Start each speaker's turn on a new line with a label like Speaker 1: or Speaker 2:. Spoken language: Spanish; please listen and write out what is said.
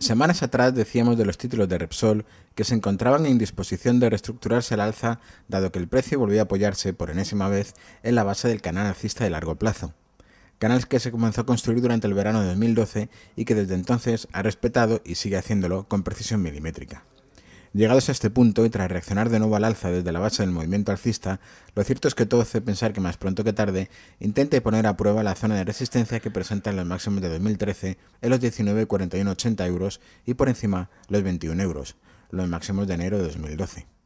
Speaker 1: Semanas atrás decíamos de los títulos de Repsol que se encontraban en disposición de reestructurarse al alza dado que el precio volvió a apoyarse por enésima vez en la base del canal alcista de largo plazo, canal que se comenzó a construir durante el verano de 2012 y que desde entonces ha respetado y sigue haciéndolo con precisión milimétrica. Llegados a este punto y tras reaccionar de nuevo al alza desde la base del movimiento alcista, lo cierto es que todo hace pensar que más pronto que tarde intente poner a prueba la zona de resistencia que en los máximos de 2013 en los 19,41,80 euros y por encima los 21 euros, los máximos de enero de 2012.